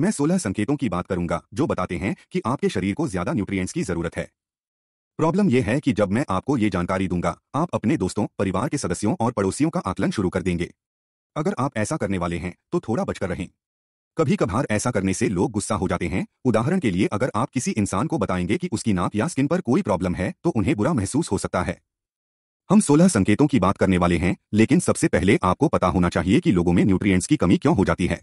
मैं 16 संकेतों की बात करूंगा जो बताते हैं कि आपके शरीर को ज्यादा न्यूट्रिएंट्स की जरूरत है प्रॉब्लम यह है कि जब मैं आपको ये जानकारी दूंगा आप अपने दोस्तों परिवार के सदस्यों और पड़ोसियों का आकलन शुरू कर देंगे अगर आप ऐसा करने वाले हैं तो थोड़ा बचकर रहें कभी कभार ऐसा करने से लोग गुस्सा हो जाते हैं उदाहरण के लिए अगर आप किसी इंसान को बताएंगे कि उसकी नाक या स्किन पर कोई प्रॉब्लम है तो उन्हें बुरा महसूस हो सकता है हम 16 संकेतों की बात करने वाले हैं लेकिन सबसे पहले आपको पता होना चाहिए कि लोगों में न्यूट्रिएंट्स की कमी क्यों हो जाती है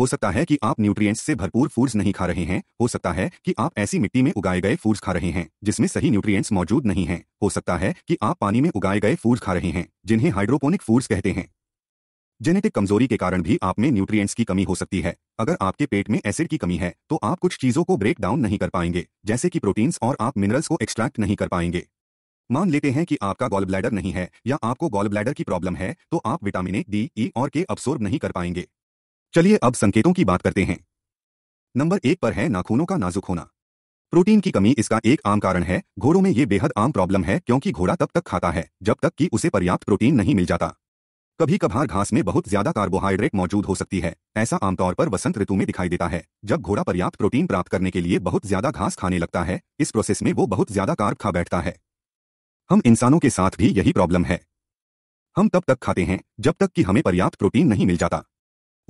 हो सकता है कि आप न्यूट्रिएंट्स से भरपूर फूड्स नहीं खा रहे हैं हो सकता है कि आप ऐसी मिट्टी में उगाए गए फूड्स खा रहे हैं जिसमें सही न्यूट्रिएंट्स मौजूद नहीं हैं हो सकता है कि आप पानी में उगाए गए फूड्स खा रहे हैं जिन्हें हाइड्रोपोनिक फूड्स कहते हैं जेनेटिक कमजोरी के कारण भी आप में न्यूट्रियट्स की कमी हो सकती है अगर आपके पेट में एसिड की कमी है तो आप कुछ चीजों को ब्रेक डाउन नहीं कर पाएंगे जैसे कि प्रोटीन्स और आप मिनरल्स को एक्सट्रैक्ट नहीं कर पाएंगे मान लेते हैं कि आपका गॉल ब्लैडर नहीं है या आपको गॉल ब्लैडर की प्रॉब्लम है तो आप विटामिन ए डी ई और के अब्सोर्ब नहीं कर पाएंगे चलिए अब संकेतों की बात करते हैं नंबर एक पर है नाखूनों का नाजुक होना प्रोटीन की कमी इसका एक आम कारण है घोड़ों में ये बेहद आम प्रॉब्लम है क्योंकि घोड़ा तब तक खाता है जब तक कि उसे पर्याप्त प्रोटीन नहीं मिल जाता कभी कभार घास में बहुत ज्यादा कार्बोहाइड्रेट मौजूद हो सकती है ऐसा आमतौर पर वसंत ऋतु में दिखाई देता है जब घोड़ा पर्याप्त प्रोटीन प्राप्त करने के लिए बहुत ज्यादा घास खाने लगता है इस प्रोसेस में वो बहुत ज्यादा कार्ब खा बैठता है हम इंसानों के साथ भी यही प्रॉब्लम है हम तब तक खाते हैं जब तक कि हमें पर्याप्त प्रोटीन नहीं मिल जाता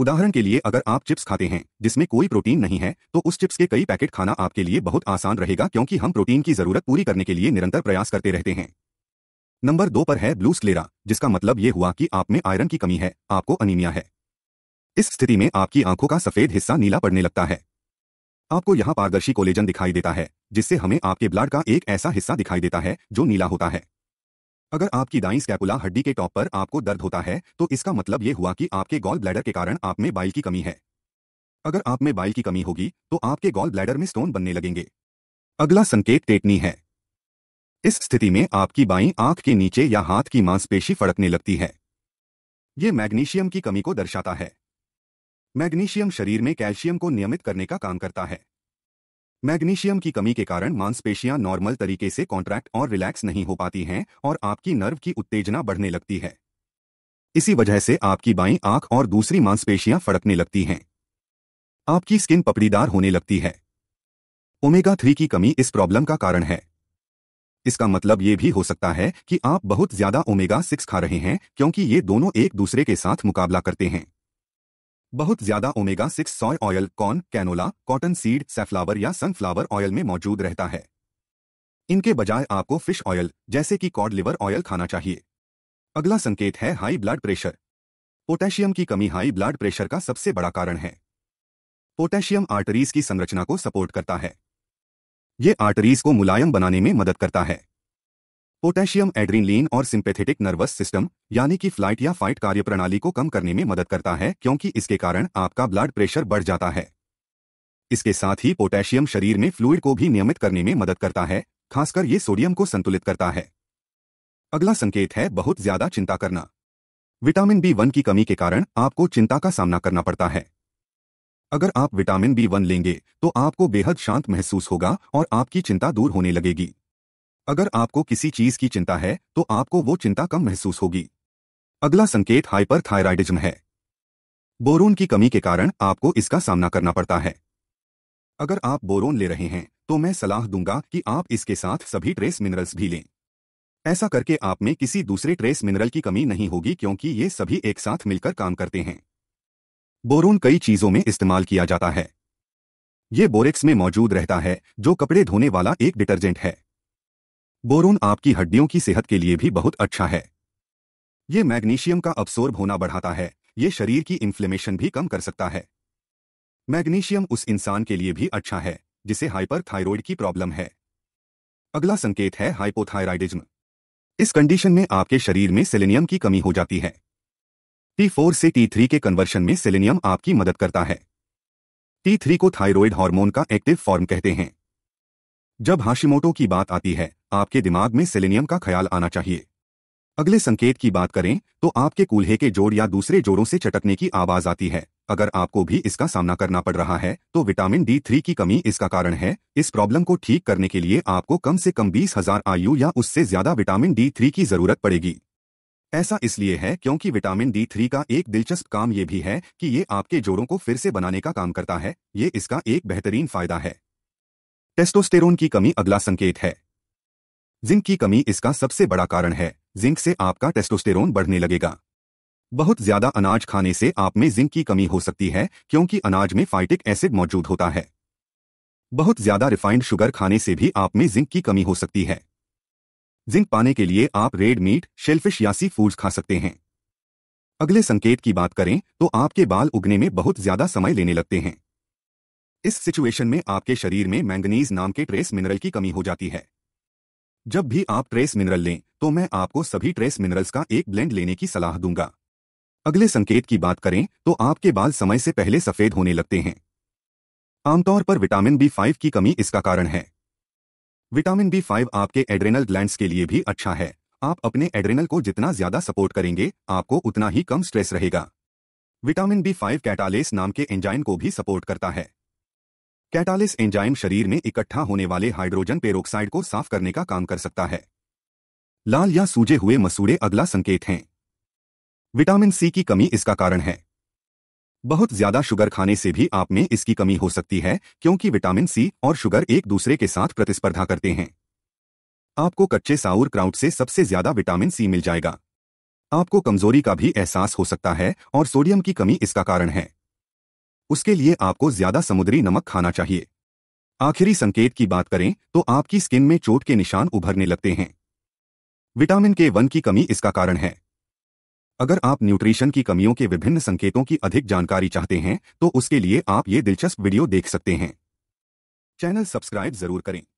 उदाहरण के लिए अगर आप चिप्स खाते हैं जिसमें कोई प्रोटीन नहीं है तो उस चिप्स के कई पैकेट खाना आपके लिए बहुत आसान रहेगा क्योंकि हम प्रोटीन की जरूरत पूरी करने के लिए निरंतर प्रयास करते रहते हैं नंबर दो पर है ब्लू स्लेरा जिसका मतलब ये हुआ कि आप में आयरन की कमी है आपको अनीमिया है इस स्थिति में आपकी आंखों का सफेद हिस्सा नीला पड़ने लगता है आपको यहाँ पारदर्शी कोलेजन दिखाई देता है जिससे हमें आपके ब्लड का एक ऐसा हिस्सा दिखाई देता है जो नीला होता है अगर आपकी दाई स्कैपुला हड्डी के टॉप पर आपको दर्द होता है तो इसका मतलब ये हुआ कि आपके गॉल ब्लैडर के कारण आप में बाइल की कमी है अगर आप में बाइल की कमी होगी तो आपके गॉल ब्लैडर में स्टोन बनने लगेंगे अगला संकेत टेटनी है इस स्थिति में आपकी बाई आंख के नीचे या हाथ की मांसपेशी फड़कने लगती है ये मैग्नीशियम की कमी को दर्शाता है मैग्नीशियम शरीर में कैल्शियम को नियमित करने का काम करता है मैग्नीशियम की कमी के कारण मांसपेशियां नॉर्मल तरीके से कॉन्ट्रैक्ट और रिलैक्स नहीं हो पाती हैं और आपकी नर्व की उत्तेजना बढ़ने लगती है इसी वजह से आपकी बाई आंख और दूसरी मांसपेशियां फड़कने लगती हैं आपकी स्किन पपड़ीदार होने लगती है ओमेगा थ्री की कमी इस प्रॉब्लम का कारण है इसका मतलब ये भी हो सकता है कि आप बहुत ज्यादा ओमेगा सिक्स खा रहे हैं क्योंकि ये दोनों एक दूसरे के साथ मुकाबला करते हैं बहुत ज्यादा omega six soy oil corn canola cotton seed safflower या सनफ्लावर ऑयल में मौजूद रहता है इनके बजाय आपको फिश ऑयल जैसे कि कॉड लिवर ऑयल खाना चाहिए अगला संकेत है हाई ब्लड प्रेशर पोटेशियम की कमी हाई ब्लड प्रेशर का सबसे बड़ा कारण है पोटेशियम आर्टरीज की संरचना को सपोर्ट करता है ये आर्टरीज को मुलायम बनाने में मदद करता है पोटेशियम एड्रीनलीन और सिंपेथेटिक नर्वस सिस्टम यानी कि फ्लाइट या फाइट कार्यप्रणाली को कम करने में मदद करता है क्योंकि इसके कारण आपका ब्लड प्रेशर बढ़ जाता है इसके साथ ही पोटेशियम शरीर में फ्लूड को भी नियमित करने में मदद करता है खासकर ये सोडियम को संतुलित करता है अगला संकेत है बहुत ज्यादा चिंता करना विटामिन बी वन की कमी के कारण आपको चिंता का सामना करना पड़ता है अगर आप विटामिन बी वन लेंगे तो आपको बेहद शांत महसूस होगा और आपकी चिंता दूर होने लगेगी अगर आपको किसी चीज की चिंता है तो आपको वो चिंता कम महसूस होगी अगला संकेत हाइपरथायराइडिज्म है बोरोन की कमी के कारण आपको इसका सामना करना पड़ता है अगर आप बोरोन ले रहे हैं तो मैं सलाह दूंगा कि आप इसके साथ सभी ट्रेस मिनरल्स भी लें ऐसा करके आप में किसी दूसरे ट्रेस मिनरल की कमी नहीं होगी क्योंकि ये सभी एक साथ मिलकर काम करते हैं बोरोन कई चीजों में इस्तेमाल किया जाता है ये बोरेक्स में मौजूद रहता है जो कपड़े धोने वाला एक डिटर्जेंट है बोरोन आपकी हड्डियों की सेहत के लिए भी बहुत अच्छा है ये मैग्नीशियम का अब्सोर्ब होना बढ़ाता है ये शरीर की इन्फ्लेमेशन भी कम कर सकता है मैग्नीशियम उस इंसान के लिए भी अच्छा है जिसे हाइपरथायराइड की प्रॉब्लम है अगला संकेत है हाइपोथायराइडिज्म इस कंडीशन में आपके शरीर में सेलेनियम की कमी हो जाती है टी फोर से टी थ्री के कन्वर्शन में सेलेनियम आपकी मदद करता है टी थ्री को थायरॉयड हार्मोन का एक्टिव फॉर्म कहते हैं जब हाशिमोटो की बात आती है आपके दिमाग में सेलेनियम का ख्याल आना चाहिए अगले संकेत की बात करें तो आपके कूल्हे के जोड़ या दूसरे जोड़ों से चटकने की आवाज आती है अगर आपको भी इसका सामना करना पड़ रहा है तो विटामिन डी थ्री की कमी इसका कारण है इस प्रॉब्लम को ठीक करने के लिए आपको कम से कम बीस हजार आयु या उससे ज्यादा विटामिन डी थ्री की जरूरत पड़ेगी ऐसा इसलिए है क्योंकि विटामिन डी थ्री का एक दिलचस्प काम ये भी है कि ये आपके जोड़ों को फिर से बनाने का काम करता है ये इसका एक बेहतरीन फायदा है टेस्टोस्टेरोन की कमी अगला संकेत है जिंक की कमी इसका सबसे बड़ा कारण है जिंक से आपका टेस्टोस्टेरोन बढ़ने लगेगा बहुत ज्यादा अनाज खाने से आप में जिंक की कमी हो सकती है क्योंकि अनाज में फाइटिक एसिड मौजूद होता है बहुत ज्यादा रिफाइंड शुगर खाने से भी आप में जिंक की कमी हो सकती है जिंक पाने के लिए आप रेड मीट शेलफिश या सी फूड्स खा सकते हैं अगले संकेत की बात करें तो आपके बाल उगने में बहुत ज्यादा समय लेने लगते हैं इस सिचुएशन में आपके शरीर में मैंगनीज नाम के ट्रेस मिनरल की कमी हो जाती है जब भी आप ट्रेस मिनरल लें तो मैं आपको सभी ट्रेस मिनरल्स का एक ब्लेंड लेने की सलाह दूंगा अगले संकेत की बात करें तो आपके बाल समय से पहले सफेद होने लगते हैं आमतौर पर विटामिन बी फाइव की कमी इसका कारण है विटामिन बी फाइव आपके एड्रेनल ग्लैंड्स के लिए भी अच्छा है आप अपने एड्रेनल को जितना ज्यादा सपोर्ट करेंगे आपको उतना ही कम स्ट्रेस रहेगा विटामिन बी फाइव कैटालेस नाम के एंजाइन को भी सपोर्ट करता है कैटालिस एंजाइम शरीर में इकट्ठा होने वाले हाइड्रोजन पेरोक्साइड को साफ करने का काम कर सकता है लाल या सूजे हुए मसूड़े अगला संकेत हैं विटामिन सी की कमी इसका कारण है बहुत ज्यादा शुगर खाने से भी आप में इसकी कमी हो सकती है क्योंकि विटामिन सी और शुगर एक दूसरे के साथ प्रतिस्पर्धा करते हैं आपको कच्चे साउर क्राउट से सबसे ज्यादा विटामिन सी मिल जाएगा आपको कमजोरी का भी एहसास हो सकता है और सोडियम की कमी इसका कारण है उसके लिए आपको ज्यादा समुद्री नमक खाना चाहिए आखिरी संकेत की बात करें तो आपकी स्किन में चोट के निशान उभरने लगते हैं विटामिन के वन की कमी इसका कारण है अगर आप न्यूट्रिशन की कमियों के विभिन्न संकेतों की अधिक जानकारी चाहते हैं तो उसके लिए आप ये दिलचस्प वीडियो देख सकते हैं चैनल सब्सक्राइब जरूर करें